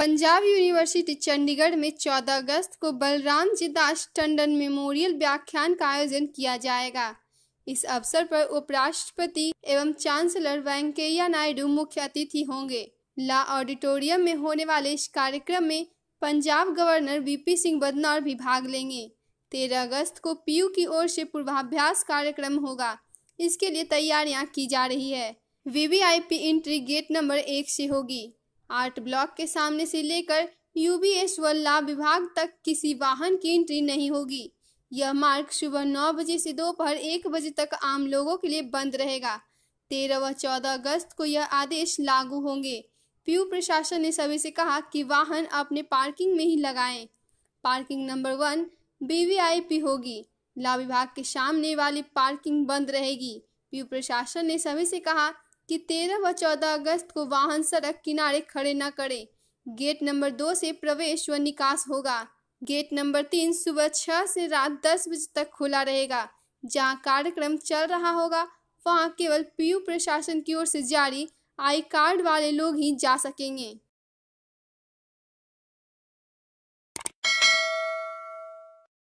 Punjab university Chandigarh में 14 अगस्त को बलराम जी दास टंडन मेमोरियल व्याख्यान का आयोजन किया जाएगा इस अवसर पर उपराष्ट्रपति एवं चांसलर वेंकैया नायडू मुख्य अतिथि होंगे ला ऑडिटोरियम में होने वाले इस कार्यक्रम में पंजाब गवर्नर वीपी सिंह बदनौर भी भाग लेंगे तेरह अगस्त को पीयू की ओर से पूर्वाभ्यास कार्यक्रम होगा इसके लिए तैयारियां की जा रही है वीवीआईपी एंट्री गेट नंबर एक से होगी आर्ट ब्लॉक के सामने से लेकर यूबीएस व लाभ विभाग तक किसी वाहन की एंट्री नहीं होगी यह मार्ग सुबह नौ बजे से दोपहर एक बजे तक आम लोगों के लिए बंद रहेगा तेरह व चौदह अगस्त को यह आदेश लागू होंगे पीयू प्रशासन ने सभी से कहा कि वाहन अपने पार्किंग में ही लगाएं। पार्किंग नंबर वन बीवीआईपी होगी ला विभाग के सामने वाली पार्किंग बंद रहेगी पीयू प्रशासन ने सभी से कहा कि 13 व 14 अगस्त को वाहन सड़क किनारे खड़े न करें गेट नंबर दो से प्रवेश व निकास होगा गेट नंबर तीन सुबह छः से रात दस बजे तक खुला रहेगा जहाँ कार्यक्रम चल रहा होगा वहाँ केवल पीयू प्रशासन की ओर से जारी आई कार्ड वाले लोग ही जा सकेंगे